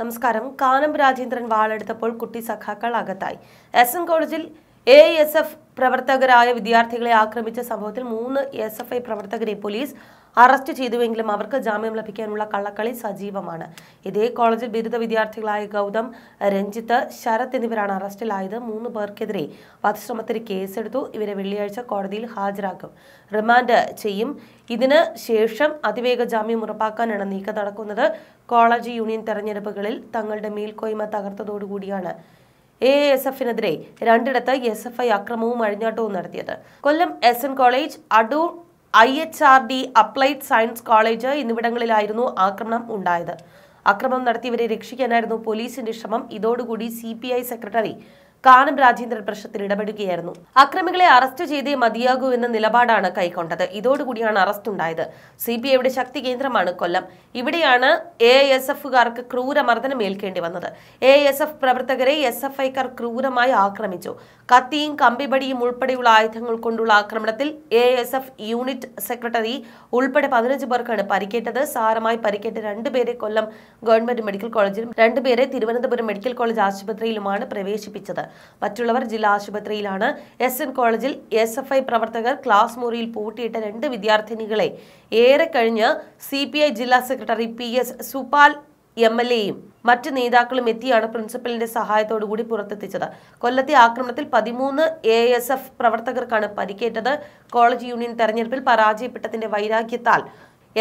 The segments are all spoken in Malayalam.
നമസ്കാരം കാനം രാജേന്ദ്രൻ വാളെടുത്തപ്പോൾ കുട്ടി സഖാക്കൾ അകത്തായി എസ് എൻ കോളേജിൽ എ എസ് എഫ് പ്രവർത്തകരായ വിദ്യാർത്ഥികളെ ആക്രമിച്ച സംഭവത്തിൽ മൂന്ന് എസ് എഫ് ഐ പ്രവർത്തകരെ പോലീസ് അറസ്റ്റ് ചെയ്തുവെങ്കിലും അവർക്ക് ജാമ്യം ലഭിക്കാനുള്ള കള്ളക്കളി സജീവമാണ് ഇതേ കോളേജിൽ ബിരുദ വിദ്യാർത്ഥികളായ ഗൗതം രഞ്ജിത്ത് ശരത് എന്നിവരാണ് അറസ്റ്റിലായത് മൂന്ന് പേർക്കെതിരെ വധശ്രമത്തിന് കേസെടുത്തു ഇവരെ വെള്ളിയാഴ്ച കോടതിയിൽ ഹാജരാക്കും റിമാൻഡ് ചെയ്യും ഇതിന് ശേഷം അതിവേഗ ജാമ്യം ഉറപ്പാക്കാനാണ് നീക്കം നടക്കുന്നത് കോളേജ് യൂണിയൻ തെരഞ്ഞെടുപ്പുകളിൽ തങ്ങളുടെ മേൽക്കോയ്മ തകർത്തതോടുകൂടിയാണ് എ എസ് എഫിനെതിരെ രണ്ടിടത്ത് എസ് എഫ് ഐ അക്രമവും അഴിഞ്ഞാട്ടവും നടത്തിയത് Kollam S N college Adoor I H R D applied science college എന്നിവിടങ്ങളിലായിരുന്നു ആക്രമണം ഉണ്ടായത് അക്രമം നടത്തിയവരെ രക്ഷിക്കാനായിരുന്നു പോലീസിന്റെ ശ്രമം ഇതോടുകൂടി സി സെക്രട്ടറി കാനം രാജേന്ദ്രൻ പ്രശ്നത്തിൽ ഇടപെടുകയായിരുന്നു അക്രമികളെ അറസ്റ്റ് ചെയ്തേ മതിയാകൂ എന്ന നിലപാടാണ് കൈക്കൊണ്ടത് ഇതോടുകൂടിയാണ് അറസ്റ്റ് ഉണ്ടായത് സി ബി ഐയുടെ ശക്തി കേന്ദ്രമാണ് കൊല്ലം ഇവിടെയാണ് എ എസ് എഫുകാർക്ക് ക്രൂരമർദ്ദനം ഏൽക്കേണ്ടി വന്നത് എ എസ് എഫ് പ്രവർത്തകരെ എസ് എഫ് ഐക്കാർ ക്രൂരമായി ആക്രമിച്ചു കത്തിയും കമ്പിപടിയും ഉൾപ്പെടെയുള്ള ആയുധങ്ങൾ കൊണ്ടുള്ള ആക്രമണത്തിൽ A S F unit secretary ഉൾപ്പെടെ പതിനഞ്ച് പേർക്കാണ് പരിക്കേറ്റത് സാരമായി പരിക്കേറ്റ രണ്ടുപേരെ കൊല്ലം ഗവൺമെന്റ് മെഡിക്കൽ കോളേജിലും രണ്ടുപേരെ തിരുവനന്തപുരം മെഡിക്കൽ കോളേജ് ആശുപത്രിയിലുമാണ് പ്രവേശിപ്പിച്ചത് മറ്റുള്ളവർ ജില്ലാ ആശുപത്രിയിലാണ് എസ് എൻ കോളേജിൽ എസ് എഫ് ഐ പ്രവർത്തകർ ക്ലാസ് മുറിയിൽ പൂട്ടിയിട്ട രണ്ട് വിദ്യാർത്ഥിനികളെ ഏറെ കഴിഞ്ഞ് സി ജില്ലാ secretary P S Supal M L എയും മറ്റ് നേതാക്കളും എത്തിയാണ് പ്രിൻസിപ്പലിന്റെ സഹായത്തോടുകൂടി പുറത്തെത്തിച്ചത് കൊല്ലത്തെ ആക്രമണത്തിൽ പതിമൂന്ന് എ എസ് എഫ് പ്രവർത്തകർക്കാണ് പരിക്കേറ്റത് കോളേജ് യൂണിയൻ തെരഞ്ഞെടുപ്പിൽ പരാജയപ്പെട്ടതിന്റെ വൈരാഗ്യത്താൽ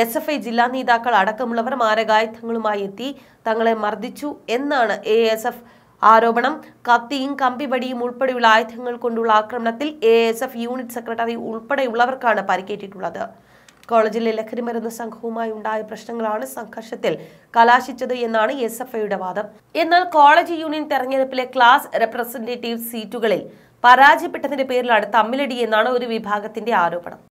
എസ് എഫ് ഐ ജില്ലാ നേതാക്കൾ അടക്കമുള്ളവർ മാരകായുധങ്ങളുമായി എത്തി തങ്ങളെ മർദ്ദിച്ചു എന്നാണ് എ എസ് എഫ് ആരോപണം കത്തിയും കമ്പിവടിയും ഉൾപ്പെടെയുള്ള ആയുധങ്ങൾ കൊണ്ടുള്ള ആക്രമണത്തിൽ A S F unit secretary ഉൾപ്പെടെയുള്ളവർക്കാണ് പരിക്കേറ്റിട്ടുള്ളത് കോളേജിലെ മരുന്ന് സംഘവുമായി ഉണ്ടായ പ്രശ്നങ്ങളാണ് സംഘർഷത്തിൽ കലാശിച്ചത് എന്നാണ് എസ് എഫ് ഐയുടെ വാദം എന്നാൽ കോളേജ് യൂണിയൻ തെരഞ്ഞെടുപ്പിലെ ക്ലാസ് റെപ്രസെന്റേറ്റീവ് സീറ്റുകളിൽ പരാജയപ്പെട്ടതിന്റെ പേരിലാണ് തമ്മിലടി എന്നാണ് ഒരു വിഭാഗത്തിന്റെ ആരോപണം